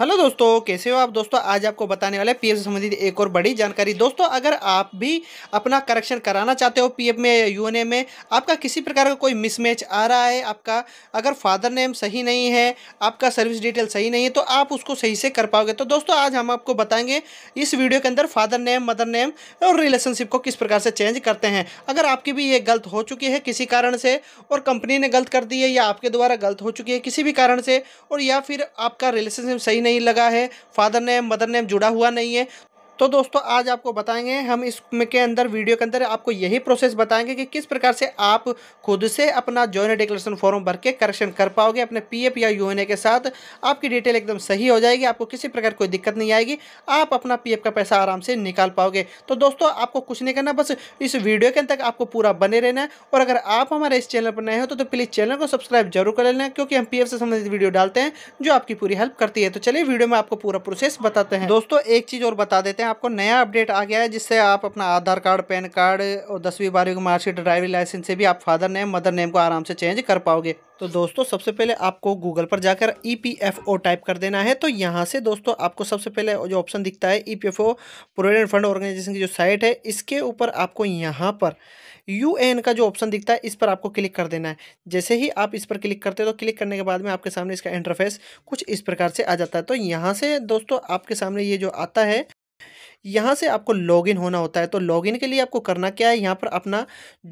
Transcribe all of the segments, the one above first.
hello दोस्तों कैसे हो आप दोस्तों आज आपको बताने वाले पीएफ से संबंधित एक और बड़ी जानकारी दोस्तों अगर आप भी अपना करेक्शन कराना चाहते हो पीएफ में या यूएनए में आपका किसी प्रकार का कोई मिसमैच आ रहा है आपका अगर फादर नेम सही नहीं है आपका सर्विस डिटेल सही नहीं है तो आप उसको सही से कर पाओगे तो दोस्तों आज हम आपको बताएंगे इस वीडियो के अंदर फादर नेम मदर नेम और रिलेशनशिप को किस प्रकार से चेंज करते हैं अगर आपकी भी ये गलत हो चुकी है किसी कारण से और कंपनी ने गलत कर दी है या आपके द्वारा गलत हो चुकी है किसी भी कारण से और या फिर आपका रिलेशनशिप सही नहीं लगा है फादर नेम मदर नेम जुड़ा हुआ नहीं है तो दोस्तों आज आपको बताएंगे हम इसमें के अंदर वीडियो के अंदर आपको यही प्रोसेस बताएंगे कि किस प्रकार से आप खुद से अपना जॉइनर डिक्लेरेशन फॉर्म भर के करेक्शन कर पाओगे अपने पीएफ या यूएनए के साथ आपकी डिटेल एकदम सही हो जाएगी आपको किसी प्रकार कोई दिक्कत नहीं आएगी आप अपना पी का पैसा आराम से निकाल पाओगे तो दोस्तों आपको कुछ नहीं करना बस इस वीडियो के अंदर आपको पूरा बने रहना है और अगर आप हमारे इस चैनल पर नए हो तो, तो प्लीज़ चैनल को सब्सक्राइब जरूर कर लेना क्योंकि हम पी से संबंधित वीडियो डालते हैं जो आपकी पूरी हेल्प करती है तो चलिए वीडियो में आपको पूरा प्रोसेस बताते हैं दोस्तों एक चीज़ और बता देते हैं हैं आपको नया अपडेट आ गया है जिससे आप अपना आधार कार्ड पैन कार्ड और दसवीं बारहवीं की मार्कशीट ड्राइविंग लाइसेंस से भी आप फादर नेम मदर नेम को आराम से चेंज कर पाओगे तो दोस्तों सबसे पहले आपको गूगल पर जाकर ई e टाइप कर देना है तो यहाँ से दोस्तों आपको सबसे पहले जो ऑप्शन दिखता है E P provident fund organisation की जो साइट है इसके ऊपर आपको यहाँ पर यू एन का जो ऑप्शन दिखता है इस पर आपको क्लिक कर देना है जैसे ही आप इस पर क्लिक करते हो तो क्लिक करने के बाद में आपके सामने इसका इंटरफेस कुछ इस प्रकार से आ जाता है तो यहाँ से दोस्तों आपके सामने ये जो आता है यहाँ से आपको लॉगिन होना होता है तो लॉगिन के लिए आपको करना क्या है यहाँ पर अपना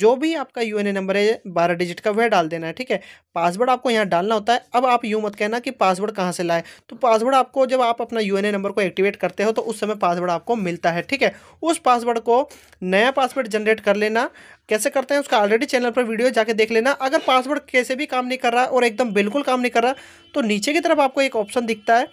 जो भी आपका यू नंबर है बारह डिजिट का वह डाल देना है ठीक है पासवर्ड आपको यहाँ डालना होता है अब आप यूँ मत कहना कि पासवर्ड कहाँ से लाए तो पासवर्ड आपको जब आप अपना यू नंबर को एक्टिवेट करते हो तो उस समय पासवर्ड आपको मिलता है ठीक है उस पासवर्ड को नया पासवर्ड जनरेट कर लेना कैसे करते हैं उसका ऑलरेडी चैनल पर वीडियो जाके देख लेना अगर पासवर्ड कैसे भी काम नहीं कर रहा और एकदम बिल्कुल काम नहीं कर रहा तो नीचे की तरफ आपको एक ऑप्शन दिखता है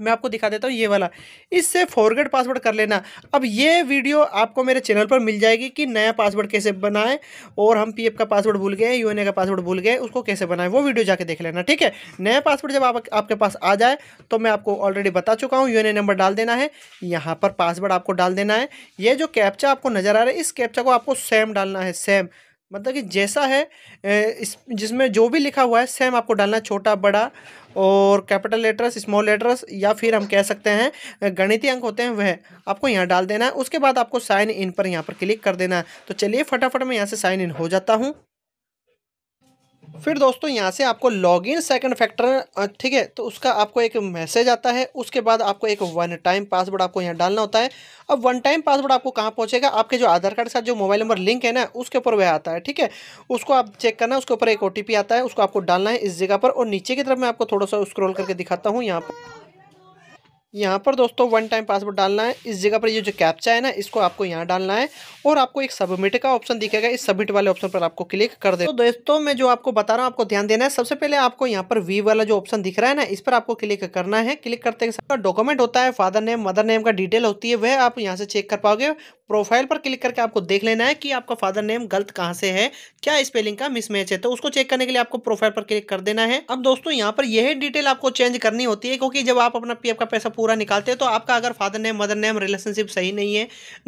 मैं आपको दिखा देता हूँ ये वाला इससे फॉरगेड पासवर्ड कर लेना अब ये वीडियो आपको मेरे चैनल पर मिल जाएगी कि नया पासवर्ड कैसे बनाएं और हम पीएफ का पासवर्ड भूल गए यू का पासवर्ड भूल गए उसको कैसे बनाएं वो वीडियो जाके देख लेना ठीक है नया पासवर्ड जब आप, आपके पास आ जाए तो मैं आपको ऑलरेडी बता चुका हूँ यू नंबर डाल देना है यहाँ पर पासवर्ड आपको डाल देना है ये जो कैप्चा आपको नज़र आ रहा है इस कैप्चा को आपको सेम डालना है सेम मतलब कि जैसा है इस जिसमें जो भी लिखा हुआ है सेम आपको डालना छोटा बड़ा और कैपिटल लेटर्स स्मॉल लेटर्स या फिर हम कह सकते हैं गणितीय अंक होते हैं वह आपको यहाँ डाल देना है उसके बाद आपको साइन इन पर यहाँ पर क्लिक कर देना है तो चलिए फटाफट मैं यहाँ से साइन इन हो जाता हूँ फिर दोस्तों यहाँ से आपको लॉग इन सेकेंड फैक्टर ठीक है तो उसका आपको एक मैसेज आता है उसके बाद आपको एक वन टाइम पासवर्ड आपको यहाँ डालना होता है अब वन टाइम पासवर्ड आपको कहाँ पहुँचेगा आपके जो आधार कार्ड के साथ जो मोबाइल नंबर लिंक है ना उसके ऊपर वह आता है ठीक है उसको आप चेक करना उसके ऊपर एक ओ आता है उसको आपको डालना है इस जगह पर और नीचे की तरफ मैं आपको थोड़ा सा स्क्रोल करके दिखाता हूँ यहाँ पर यहाँ पर दोस्तों वन टाइम पासवर्ड डालना है इस जगह पर ये जो कैप्चा है ना इसको आपको यहाँ डालना है और आपको एक सबमिट का ऑप्शन दिखेगा इस सबमिट वाले ऑप्शन पर आपको क्लिक कर दे तो दोस्तों मैं जो आपको बता रहा हूँ आपको ध्यान देना है सबसे पहले आपको यहाँ पर वी वाला जो ऑप्शन दिख रहा है ना इस पर आपको क्लिक करना है क्लिक करते डॉक्यूमेंट होता है फादर नेम मदर नेम का डिटेल होती है वह आप यहाँ से चेक कर पाओगे प्रोफाइल पर क्लिक करके आपको देख लेना है कि आपका फादर नेम गलत कहाँ से है क्या स्पेलिंग का मिसमैच है तो उसको चेक करने के लिए आपको प्रोफाइल पर क्लिक कर देना है अब दोस्तों यहाँ पर यह डिटेल आपको चेंज करनी होती है क्योंकि जब आप अपना पीएफ का पैसा पूरा निकालते हैं तो आपका अगर father name mother name relationship सही नहीं है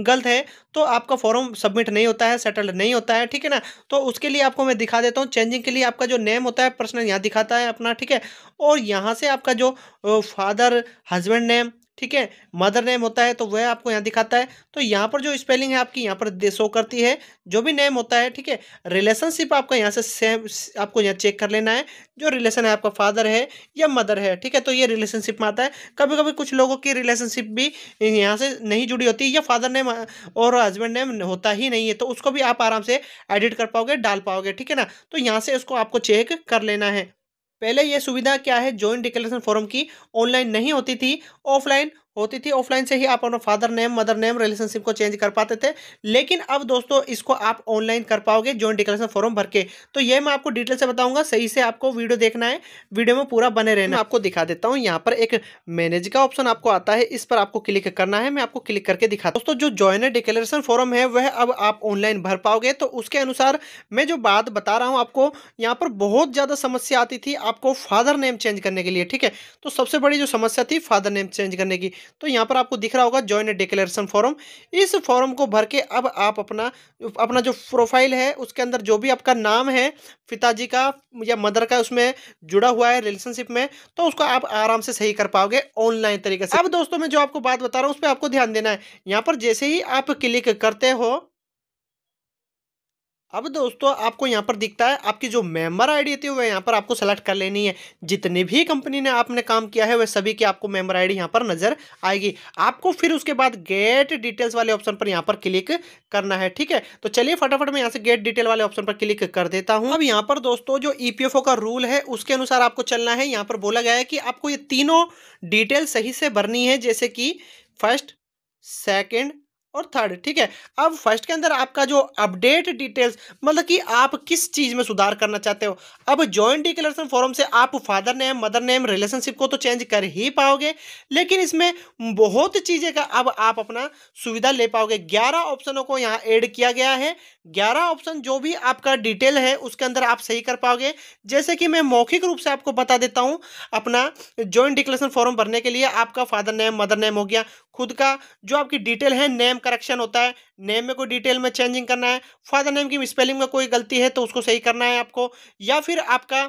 गलत है तो आपका फॉर्म सबमिट नहीं होता है सेटल्ड नहीं होता है ठीक है ना तो उसके लिए आपको मैं दिखा देता हूँ चेंजिंग के लिए आपका जो नेम होता है पर्सनल यहाँ दिखाता है अपना ठीक है और यहाँ से आपका जो फादर हस्बैंड नेम ठीक है मदर नेम होता है तो वह आपको यहाँ दिखाता है तो यहाँ पर जो स्पेलिंग है आपकी यहाँ पर शो करती है जो भी नेम होता है ठीक है रिलेशनशिप आपका यहाँ से सेम आपको यहाँ चेक कर लेना है जो रिलेशन है आपका फादर है या मदर है ठीक है तो ये रिलेशनशिप में आता है कभी कभी कुछ लोगों की रिलेशनशिप भी यहाँ से नहीं जुड़ी होती या फादर नेम और हस्बैंड नेम होता ही नहीं है तो उसको भी आप आराम से एडिट कर पाओगे डाल पाओगे ठीक है ना तो यहाँ से उसको आपको चेक कर लेना है पहले यह सुविधा क्या है जॉइंट डिक्लेरेशन फॉर्म की ऑनलाइन नहीं होती थी ऑफलाइन होती थी ऑफलाइन से ही आप अपना father name mother name relationship को चेंज कर पाते थे लेकिन अब दोस्तों इसको आप ऑनलाइन कर पाओगे जॉइंट डिक्लेरेशन फॉर्म भर के तो ये मैं आपको डिटेल से बताऊंगा सही से आपको वीडियो देखना है वीडियो में पूरा बने रहना आपको दिखा देता हूँ यहाँ पर एक मैनेज का ऑप्शन आपको आता है इस पर आपको क्लिक करना है मैं आपको क्लिक करके दिखा दोस्तों जो ज्वाइनर डिक्लेरेशन फॉर्म है वह अब आप ऑनलाइन भर पाओगे तो उसके अनुसार मैं जो बात बता रहा हूँ आपको यहाँ पर बहुत ज़्यादा समस्या आती थी आपको फादर नेम चेंज करने के लिए ठीक है तो सबसे बड़ी जो समस्या थी फादर नेम चेंज करने की तो यहाँ पर आपको दिख रहा होगा ज्वाइन डिक्लेरेशन फॉर्म इस फॉर्म को भर के अब आप अपना अपना जो प्रोफाइल है उसके अंदर जो भी आपका नाम है पिताजी का या मदर का उसमें जुड़ा हुआ है रिलेशनशिप में तो उसको आप आराम से सही कर पाओगे ऑनलाइन तरीके से अब दोस्तों में जो आपको बात बता रहा हूँ उस पर आपको ध्यान देना है यहाँ पर जैसे ही आप क्लिक करते हो अब दोस्तों आपको यहाँ पर दिखता है आपकी जो मेंबर आईडी थी वह यहाँ पर आपको सेलेक्ट कर लेनी है जितनी भी कंपनी ने आपने काम किया है वह सभी की आपको मेंबर आईडी यहाँ पर नजर आएगी आपको फिर उसके बाद गेट डिटेल्स वाले ऑप्शन पर यहाँ पर क्लिक करना है ठीक है तो चलिए फटाफट मैं यहाँ से गेट डिटेल वाले ऑप्शन पर क्लिक कर देता हूँ अब यहाँ पर दोस्तों जो ई e का रूल है उसके अनुसार आपको चलना है यहाँ पर बोला गया है कि आपको ये तीनों डिटेल सही से भरनी है जैसे कि फर्स्ट सेकेंड और थर्ड ठीक है अब फर्स्ट के अंदर आपका जो अपडेट डिटेल्स मतलब कि आप किस चीज़ में सुधार करना चाहते हो अब जॉइंट डिक्लेरेशन फॉर्म से आप father name mother name relationship को तो चेंज कर ही पाओगे लेकिन इसमें बहुत चीज़ें का अब आप अपना सुविधा ले पाओगे ग्यारह ऑप्शनों को यहाँ ऐड किया गया है ग्यारह ऑप्शन जो भी आपका डिटेल है उसके अंदर आप सही कर पाओगे जैसे कि मैं मौखिक रूप से आपको बता देता हूँ अपना जॉइंट डिक्लेरेशन फॉर्म भरने के लिए आपका फादर नेम मदर नेम हो गया खुद का जो आपकी डिटेल है नेम करेक्शन होता है नेम में कोई डिटेल में चेंजिंग करना है फादर नेम की स्पेलिंग में कोई गलती है तो उसको सही करना है आपको या फिर आपका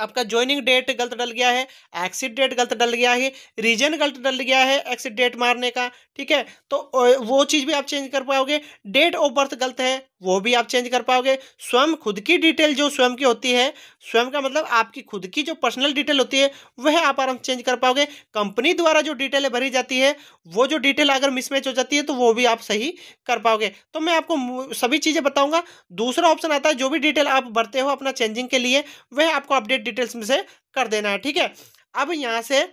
आपका ज्वाइनिंग डेट गलत डल गया है एक्सिट डेट गलत डल गया है रीजन गलत डल गया है एक्सिट डेट मारने का ठीक है तो वो चीज़ भी आप चेंज कर पाओगे डेट ऑफ बर्थ गलत है वो भी आप चेंज कर पाओगे स्वयं खुद की डिटेल जो स्वयं की होती है स्वयं का मतलब आपकी खुद की जो पर्सनल डिटेल होती है वह आप आराम चेंज कर पाओगे कंपनी द्वारा जो डिटेल भरी जाती है वो जो डिटेल अगर मिसमैच हो जाती है तो वो भी आप सही कर पाओगे तो मैं आपको सभी चीज़ें बताऊँगा दूसरा ऑप्शन आता है जो भी डिटेल आप भरते हो अपना चेंजिंग के लिए वह आपको अपडेट कंप्लीट डिटेल्स में से कर देना है ठीक है अब यहाँ से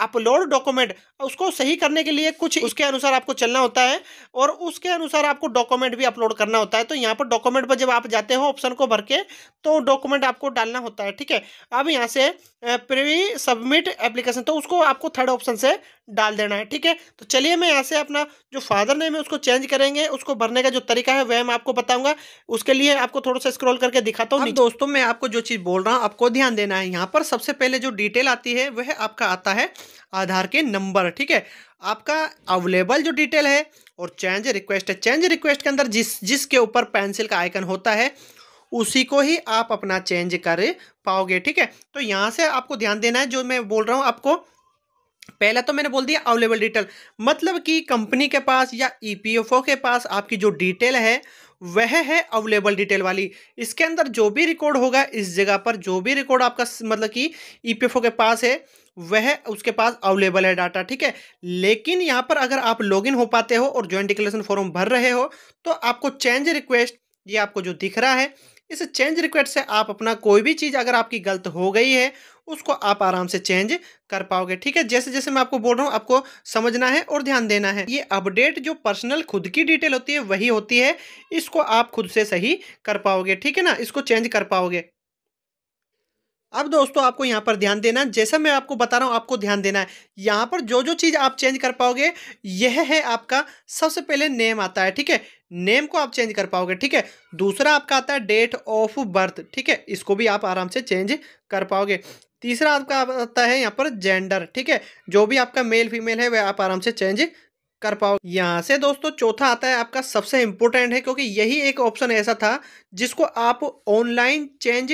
अपलोड डॉक्यूमेंट उसको सही करने के लिए कुछ उसके अनुसार आपको चलना होता है और उसके अनुसार आपको डॉक्यूमेंट भी अपलोड करना होता है तो यहाँ पर डॉक्यूमेंट पर जब आप जाते हो ऑप्शन को भर के तो डॉक्यूमेंट आपको डालना होता है ठीक है अब यहाँ से प्री सबमिट एप्लीकेशन तो उसको आपको थर्ड ऑप्शन से डाल देना है ठीक है तो चलिए मैं यहाँ से अपना जो फादर नेम है उसको चेंज करेंगे उसको भरने का जो तरीका है वह मैं आपको बताऊंगा उसके लिए आपको थोड़ा सा स्क्रॉल करके दिखाता हूँ दोस्तों मैं आपको जो चीज़ बोल रहा हूँ आपको ध्यान देना है यहाँ पर सबसे पहले जो डिटेल आती है वह आपका आता है आधार के नंबर ठीक है आपका अवेलेबल जो डिटेल है और चेंज रिक्वेस्ट है चेंज रिक्वेस्ट के अंदर जिस जिसके ऊपर पेंसिल का आइकन होता है उसी को ही आप अपना चेंज कर पाओगे ठीक है तो यहाँ से आपको ध्यान देना है जो मैं बोल रहा हूँ आपको पहला तो मैंने बोल दिया अवेलेबल डिटेल मतलब कि कंपनी के पास या ईपीएफओ e के पास आपकी जो डिटेल है वह है अवेलेबल डिटेल वाली इसके अंदर जो भी रिकॉर्ड होगा इस जगह पर जो भी रिकॉर्ड आपका मतलब कि ईपीएफओ e के पास है वह उसके पास अवेलेबल है डाटा ठीक है लेकिन यहाँ पर अगर आप लॉगिन हो पाते हो और ज्वाइंट डिक्लेरेशन फॉर्म भर रहे हो तो आपको चेंज रिक्वेस्ट ये आपको जो दिख रहा है इस चेंज रिक्वेस्ट से आप अपना कोई भी चीज़ अगर आपकी गलत हो गई है उसको आप आराम से चेंज कर पाओगे ठीक है जैसे जैसे मैं आपको बोल रहा हूँ आपको समझना है और ध्यान देना है ये अपडेट जो पर्सनल खुद की डिटेल होती है वही होती है इसको आप खुद से सही कर पाओगे ठीक है ना इसको चेंज कर पाओगे अब दोस्तों आपको यहाँ पर ध्यान देना है जैसा मैं आपको बता रहा हूँ आपको ध्यान देना है यहाँ पर जो जो चीज़ आप चेंज कर पाओगे यह है आपका सबसे पहले नेम आता है ठीक है नेम को आप चेंज कर पाओगे ठीक है दूसरा आपका आता है डेट ऑफ बर्थ ठीक है इसको भी आप आराम से चेंज कर पाओगे तीसरा आपका आता है यहाँ पर जेंडर ठीक है जो भी आपका मेल फीमेल है वह आप आराम से चेंज कर पाओ यहाँ से दोस्तों चौथा आता है आपका सबसे इंपॉर्टेंट है क्योंकि यही एक ऑप्शन ऐसा था जिसको आप ऑनलाइन चेंज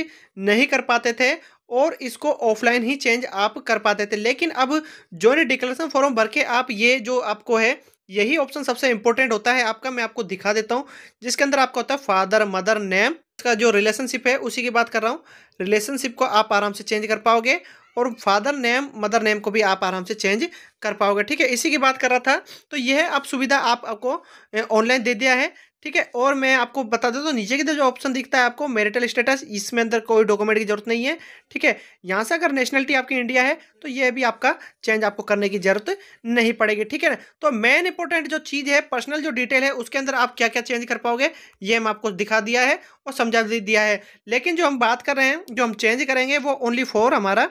नहीं कर पाते थे और इसको ऑफलाइन ही चेंज आप कर पाते थे लेकिन अब है डिक्लेरेशन फॉर्म भर के आप ये जो आपको है यही ऑप्शन सबसे इंपॉर्टेंट होता है आपका मैं आपको दिखा देता हूँ जिसके अंदर आपका होता है फादर मदर नेम का जो रिलेशनशिप है उसी की बात कर रहा हूँ रिलेशनशिप को आप आराम से चेंज कर पाओगे और फादर नेम मदर नेम को भी आप आराम से चेंज कर पाओगे ठीक है इसी की बात कर रहा था तो यह अब सुविधा आप आपको ऑनलाइन दे दिया है ठीक है और मैं आपको बता देता तो हूँ नीचे की जो ऑप्शन दिखता है आपको मेरिटल स्टेटस इसमें अंदर कोई डॉक्यूमेंट की जरूरत नहीं है ठीक है यहाँ से अगर नेशनलिटी आपकी इंडिया है तो ये भी आपका चेंज आपको करने की जरूरत नहीं पड़ेगी ठीक है ना तो मेन इंपॉर्टेंट जो चीज़ है पर्सनल जो डिटेल है उसके अंदर आप क्या क्या चेंज कर पाओगे ये हम आपको दिखा दिया है और समझा दिया है लेकिन जो हम बात कर रहे हैं जो हम चेंज करेंगे वो ओनली फॉर हमारा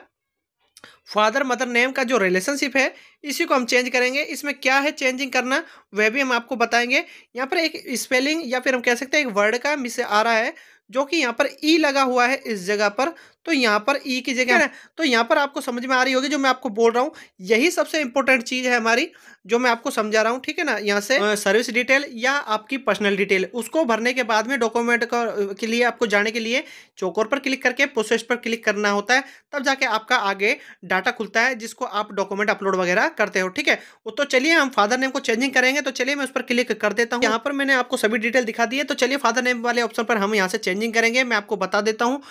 फादर मदर नेम का जो रिलेशनशिप है इसी को हम चेंज करेंगे इसमें क्या है चेंजिंग करना वह भी हम आपको बताएंगे यहाँ पर एक स्पेलिंग या फिर हम कह सकते हैं एक वर्ड का मिस आ रहा है जो कि यहाँ पर ई लगा हुआ है इस जगह पर तो यहाँ पर ई e की जगह तो यहाँ पर आपको समझ में आ रही होगी जो मैं आपको बोल रहा हूँ यही सबसे इंपॉर्टेंट चीज़ है हमारी जो मैं आपको समझा रहा हूँ ठीक है ना यहाँ से सर्विस डिटेल या आपकी पर्सनल डिटेल उसको भरने के बाद में डॉक्यूमेंट के लिए आपको जाने के लिए चौकोर पर क्लिक करके प्रोसेस पर क्लिक करना होता है तब जाके आपका आगे डाटा खुलता है जिसको आप डॉक्यूमेंट अपलोड वगैरह करते हो ठीक है वो तो चलिए हम फादर नेम को चेंजिंग करेंगे तो चलिए मैं उस पर क्लिक कर देता हूँ यहाँ पर मैंने आपको सभी डिटेल दिखा दी है तो चलिए फादर नेम वाले ऑप्शन पर हम यहाँ से चेंजिंग करेंगे मैं आपको बता देता हूँ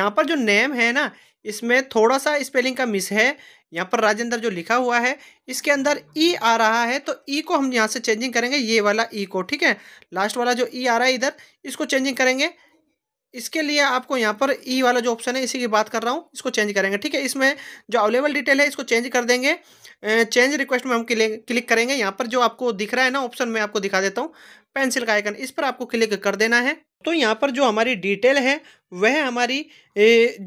यहाँ पर जो नेम पोएम है ना इसमें थोड़ा सा स्पेलिंग का मिस है यहाँ पर राजेंद्र जो लिखा हुआ है इसके अंदर ई आ रहा है तो ई को हम यहाँ से चेंजिंग करेंगे ये वाला ई को ठीक है लास्ट वाला जो ई आ रहा है इधर इसको चेंजिंग करेंगे इसके लिए आपको यहाँ पर ई वाला जो ऑप्शन है इसी की बात कर रहा हूँ इसको चेंज करेंगे ठीक है इसमें जो अवेलेबल डिटेल है इसको चेंज कर देंगे चेंज रिक्वेस्ट में हम क्लिक करेंगे यहाँ पर जो आपको दिख रहा है ना ऑप्शन मैं आपको दिखा देता हूँ पेंसिल का आइकन इस पर आपको क्लिक कर देना है तो यहाँ पर जो हमारी डिटेल है वह हमारी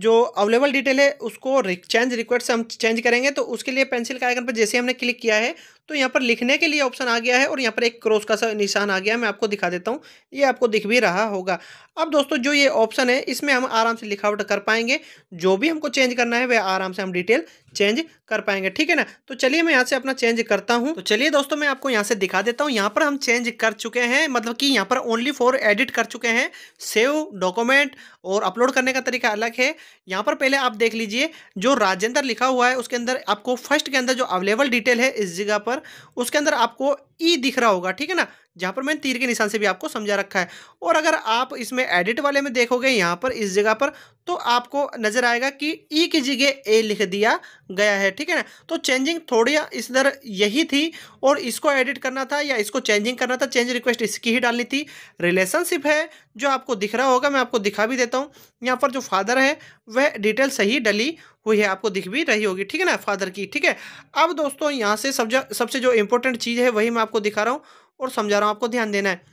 जो अवेलेबल डिटेल है उसको चेंज रिक्वेस्ट से हम चेंज करेंगे तो उसके लिए पेंसिल का आइकन पर जैसे हमने क्लिक किया है तो यहाँ पर लिखने के लिए ऑप्शन आ गया है और यहाँ पर एक क्रॉस का निशान आ गया है मैं आपको दिखा देता हूँ ये आपको दिख भी रहा होगा अब दोस्तों जो ये ऑप्शन है इसमें हम आराम से लिखावट कर पाएंगे जो भी हमको चेंज करना है वह आराम से हम डिटेल चेंज कर पाएंगे ठीक है ना तो चलिए मैं यहाँ से अपना चेंज करता हूँ तो चलिए दोस्तों मैं आपको यहाँ से दिखा देता हूँ यहाँ पर हम चेंज कर चुके हैं हैं मतलब कि यहाँ पर ओनली फॉर एडिट कर चुके हैं सेव डॉक्यूमेंट और अपलोड करने का तरीका अलग है यहाँ पर पहले आप देख लीजिए जो राजेंद्र लिखा हुआ है उसके अंदर आपको फर्स्ट के अंदर जो अवेलेबल डिटेल है इस जगह पर उसके अंदर आपको ई दिख रहा होगा ठीक है ना जहाँ पर मैंने तीर के निशान से भी आपको समझा रखा है और अगर आप इसमें एडिट वाले में देखोगे यहाँ पर इस जगह पर तो आपको नज़र आएगा कि ई की जगह ए लिख दिया गया है ठीक है ना तो चेंजिंग थोड़ी इस दर यही थी और इसको एडिट करना था या इसको चेंजिंग करना था चेंज रिक्वेस्ट इसकी ही डालनी थी रिलेशनशिप है जो आपको दिख रहा होगा मैं आपको दिखा भी देता हूँ यहाँ पर जो फादर है वह डिटेल सही डली हुई है आपको दिख भी रही होगी ठीक है ना फादर की ठीक है अब दोस्तों यहाँ से सब सबसे जो इम्पोर्टेंट चीज़ है वही मैं आपको दिखा रहा हूँ और समझा रहा हूँ आपको ध्यान देना है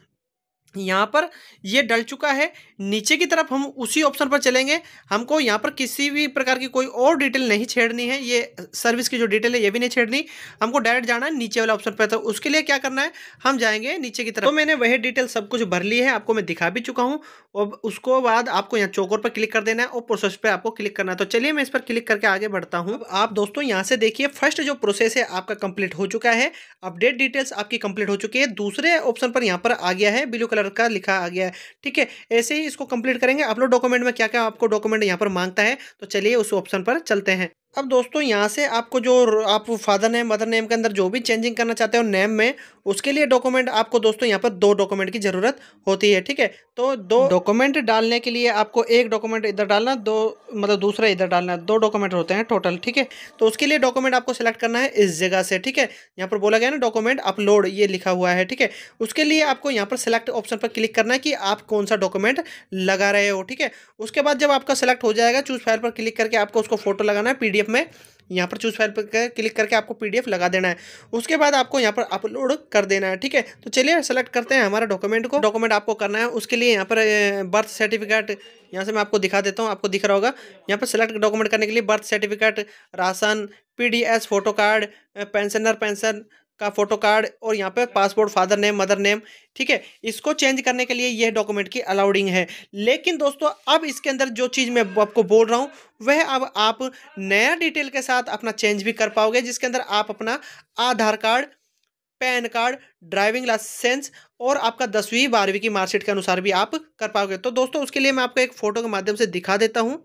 यहाँ पर ये डल चुका है नीचे की तरफ हम उसी ऑप्शन पर चलेंगे हमको यहाँ पर किसी भी प्रकार की कोई और डिटेल नहीं छेड़नी है ये सर्विस की जो डिटेल है ये भी नहीं छेड़नी हमको डायरेक्ट जाना है नीचे वाला ऑप्शन पर तो उसके लिए क्या करना है हम जाएंगे नीचे की तरफ तो मैंने वही डिटेल सब कुछ भर ली है आपको मैं दिखा भी चुका हूँ और उसको बाद आपको यहाँ चौकोर पर क्लिक कर देना है और प्रोसेस पर आपको क्लिक करना है तो चलिए मैं इस पर क्लिक करके आगे बढ़ता हूँ आप दोस्तों यहाँ से देखिए फर्स्ट जो प्रोसेस है आपका कंप्लीट हो चुका है अपडेट डिटेल्स आपकी कंप्लीट हो चुकी है दूसरे ऑप्शन पर यहाँ पर आ गया है बिल्कुल कलर का लिखा आ गया है ठीक है ऐसे ही इसको कंप्लीट करेंगे अपलोड डॉक्यूमेंट में क्या क्या आपको डॉक्यूमेंट यहाँ पर मांगता है तो चलिए उस ऑप्शन पर चलते हैं अब दोस्तों यहाँ से आपको जो आप फादर नेम मदर नेम के अंदर जो भी चेंजिंग करना चाहते हो नेम में उसके लिए डॉक्यूमेंट आपको दोस्तों यहाँ पर दो डॉक्यूमेंट की ज़रूरत होती है ठीक है तो दो डॉक्यूमेंट डालने के लिए आपको एक डॉक्यूमेंट इधर डालना दो मतलब दूसरा इधर डालना दो डॉक्यूमेंट होते हैं टोटल ठीक है तो उसके लिए डॉक्यूमेंट आपको सेलेक्ट करना है इस जगह से ठीक है यहाँ पर बोला गया ना डॉक्यूमेंट अपलोड ये लिखा हुआ है ठीक है उसके लिए आपको यहाँ पर सेलेक्ट ऑप्शन पर क्लिक करना है कि आप कौन सा डॉक्यूमेंट लगा रहे हो ठीक है उसके बाद जब आपका सेलेक्ट हो जाएगा चूज फाइल पर क्लिक करके आपको उसको फोटो लगाना है पी पीडीएफ में यहाँ पर चूज फाइल पर क्लिक करके आपको पीडीएफ लगा देना है उसके बाद आपको यहाँ पर अपलोड कर देना है ठीक है तो चलिए सेलेक्ट करते हैं हमारा डॉक्यूमेंट को डॉक्यूमेंट आपको करना है उसके लिए यहाँ पर बर्थ सर्टिफिकेट यहाँ से मैं आपको दिखा देता हूँ आपको दिख रहा होगा यहाँ पर सेलेक्ट डॉक्यूमेंट करने के लिए बर्थ सर्टिफिकेट राशन पी फोटो कार्ड पेंशनर पेंशन का फोटो कार्ड और यहाँ पे passport father name mother name ठीक है इसको चेंज करने के लिए यह डॉक्यूमेंट की अलाउडिंग है लेकिन दोस्तों अब इसके अंदर जो चीज़ मैं आपको बोल रहा हूँ वह अब आप नया डिटेल के साथ अपना चेंज भी कर पाओगे जिसके अंदर आप अपना Aadhaar card PAN card driving licence और आपका दसवीं बारहवीं की मार्कशीट के अनुसार भी आप कर पाओगे तो दोस्तों उसके लिए मैं आपको एक फ़ोटो के माध्यम से दिखा देता हूँ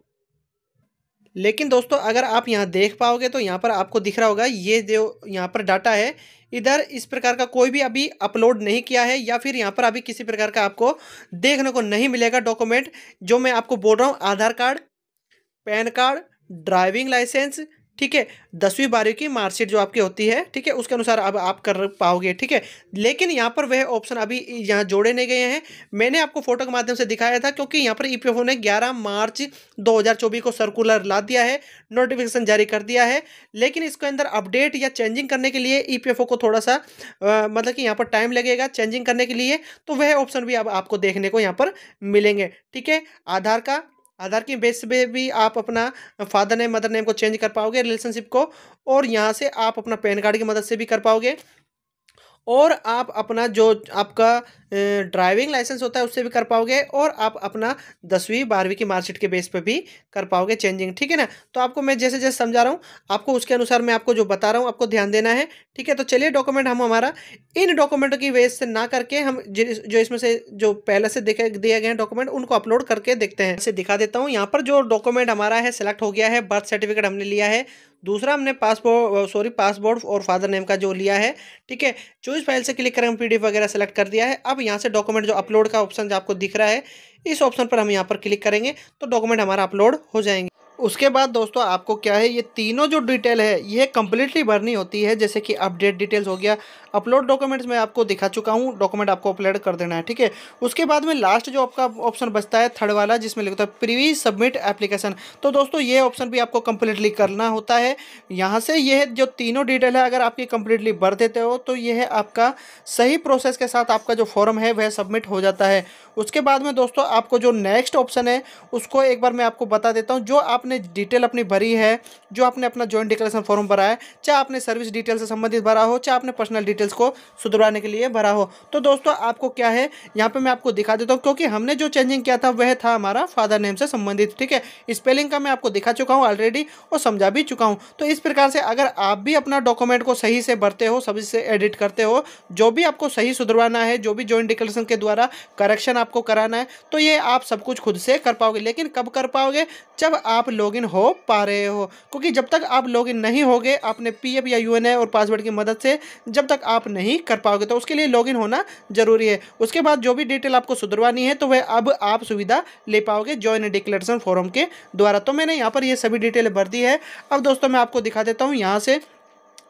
लेकिन दोस्तों अगर आप यहाँ देख पाओगे तो यहाँ पर आपको दिख रहा होगा ये जो यहाँ पर डाटा है इधर इस प्रकार का कोई भी अभी अपलोड नहीं किया है या फिर यहाँ पर अभी किसी प्रकार का आपको देखने को नहीं मिलेगा डॉक्यूमेंट जो मैं आपको बोल रहा हूँ Aadhaar card PAN card driving licence ठीक है दसवीं बारहवीं की मार्कशीट जो आपकी होती है ठीक है उसके अनुसार अब आप कर पाओगे ठीक है लेकिन यहाँ पर वह ऑप्शन अभी यहाँ जोड़े नहीं गए हैं मैंने आपको फोटो के माध्यम से दिखाया था क्योंकि यहाँ पर ईपीएफओ e ने 11 मार्च 2024 को सर्कुलर ला दिया है नोटिफिकेशन जारी कर दिया है लेकिन इसके अंदर अपडेट या चेंजिंग करने के लिए ई e को थोड़ा सा आ, मतलब कि यहाँ पर टाइम लगेगा चेंजिंग करने के लिए तो वह ऑप्शन भी अब आपको देखने को यहाँ पर मिलेंगे ठीक है आधार का आधार की बेस पे भी आप अपना फादर नेम मदर नेम को चेंज कर पाओगे रिलेशनशिप को और यहाँ से आप अपना पैन कार्ड की मदद से भी कर पाओगे और आप अपना जो आपका ड्राइविंग लाइसेंस होता है उससे भी कर पाओगे और आप अपना दसवीं बारहवीं की मार्कशीट के बेस पर भी कर पाओगे चेंजिंग ठीक है ना तो आपको मैं जैसे जैसे समझा रहा हूँ आपको उसके अनुसार मैं आपको जो बता रहा हूँ आपको ध्यान देना है ठीक है तो चलिए डॉक्यूमेंट हम हमारा इन डॉक्यूमेंटों की वजह से ना करके हम जो इसमें से जो पहले से दिखे दिए गए डॉक्यूमेंट उनको अपलोड करके देखते हैं इसे दिखा देता हूँ यहाँ पर जो डॉक्यूमेंट हमारा है सेलेक्ट हो गया है बर्थ सर्टिफिकेट हमने लिया है दूसरा हमने पासपोर्ट सॉरी पासपोर्ट और फादर नेम का जो लिया है ठीक है चूज फाइल से क्लिक करें हम पीडीएफ वगैरह सेलेक्ट कर दिया है अब यहाँ से डॉक्यूमेंट जो अपलोड का ऑप्शन आपको दिख रहा है इस ऑप्शन पर हम यहाँ पर क्लिक करेंगे तो डॉक्यूमेंट हमारा अपलोड हो जाएंगे उसके बाद दोस्तों आपको क्या है ये तीनों जो डिटेल है ये कम्प्लीटली भरनी होती है जैसे कि अपडेट डिटेल्स हो गया अपलोड डॉक्यूमेंट्स मैं आपको दिखा चुका हूँ डॉक्यूमेंट आपको अपलोड कर देना है ठीक है उसके बाद में लास्ट जो आपका ऑप्शन बचता है थर्ड वाला जिसमें लिखता है प्रीवी सबमिट एप्लीकेशन तो दोस्तों ये ऑप्शन भी आपको कम्प्लीटली करना होता है यहाँ से यह जो तीनों डिटेल है अगर आपकी कम्प्लीटली भर देते हो तो यह आपका सही प्रोसेस के साथ आपका जो फॉर्म है वह सबमिट हो जाता है उसके बाद में दोस्तों आपको जो नेक्स्ट ऑप्शन है उसको एक बार मैं आपको बता देता हूँ जो आप आपने डिटेल अपनी भरी है जो आपने अपना जॉइंट डिक्लेरेशन फॉर्म भरा है चाहे आपने सर्विस डिटेल से संबंधित भरा हो चाहे आपने पर्सनल डिटेल्स को सुधरवाने के लिए भरा हो तो दोस्तों आपको क्या है यहाँ पर मैं आपको दिखा देता हूँ क्योंकि हमने जो चेंजिंग किया था वह था हमारा फादर नेम से संबंधित ठीक है स्पेलिंग का मैं आपको दिखा चुका हूँ ऑलरेडी और समझा भी चुका हूँ तो इस प्रकार से अगर आप भी अपना डॉक्यूमेंट को सही से भरते हो सभी से एडिट करते हो जो भी आपको सही सुधरवाना है जो भी जॉइंट डिक्लेरेशन के द्वारा करेक्शन आपको कराना है तो ये आप सब कुछ खुद से कर पाओगे लेकिन कब कर पाओगे जब आप लॉगिन हो पा रहे हो क्योंकि जब तक आप लॉगिन नहीं होगे आपने पीएफ या यूएनआई और पासवर्ड की मदद से जब तक आप नहीं कर पाओगे तो उसके लिए लॉगिन होना ज़रूरी है उसके बाद जो भी डिटेल आपको सुधरवानी है तो वह अब आप सुविधा ले पाओगे ज्वाइन डिक्लेरेशन फॉरम के द्वारा तो मैंने यहाँ पर ये सभी डिटेल भर दी है अब दोस्तों मैं आपको दिखा देता हूँ यहाँ से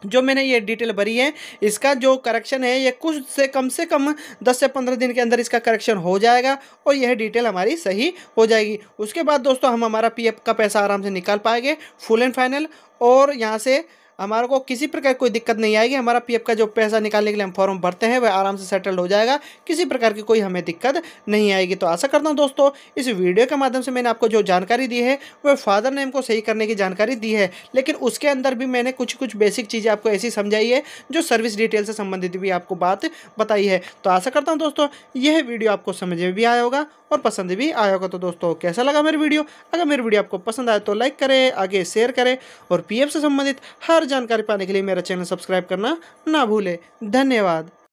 जो मैंने ये डिटेल भरी है इसका जो करेक्शन है ये कुछ से कम से कम 10 से 15 दिन के अंदर इसका करेक्शन हो जाएगा और यह डिटेल हमारी सही हो जाएगी उसके बाद दोस्तों हम हमारा पीएफ का पैसा आराम से निकाल पाएंगे फुल एंड फाइनल और यहाँ से हमारे को किसी प्रकार कोई दिक्कत नहीं आएगी हमारा पीएफ का जो पैसा निकालने के लिए हम फॉर्म भरते हैं वह आराम से सेटल हो जाएगा किसी प्रकार की कोई हमें दिक्कत नहीं आएगी तो आशा करता हूँ दोस्तों इस वीडियो के माध्यम से मैंने आपको जो जानकारी दी है वह फादर नेम को सही करने की जानकारी दी है लेकिन उसके अंदर भी मैंने कुछ कुछ बेसिक चीज़ें आपको ऐसी समझाई है जो सर्विस डिटेल से संबंधित भी आपको बात बताई है तो आशा करता हूँ दोस्तों यह वीडियो आपको समझ में भी आया होगा और पसंद भी आया होगा तो दोस्तों कैसा लगा मेरी वीडियो अगर मेरी वीडियो आपको पसंद आए तो लाइक करें आगे शेयर करें और पीएफ से संबंधित हर जानकारी पाने के लिए मेरा चैनल सब्सक्राइब करना ना भूलें धन्यवाद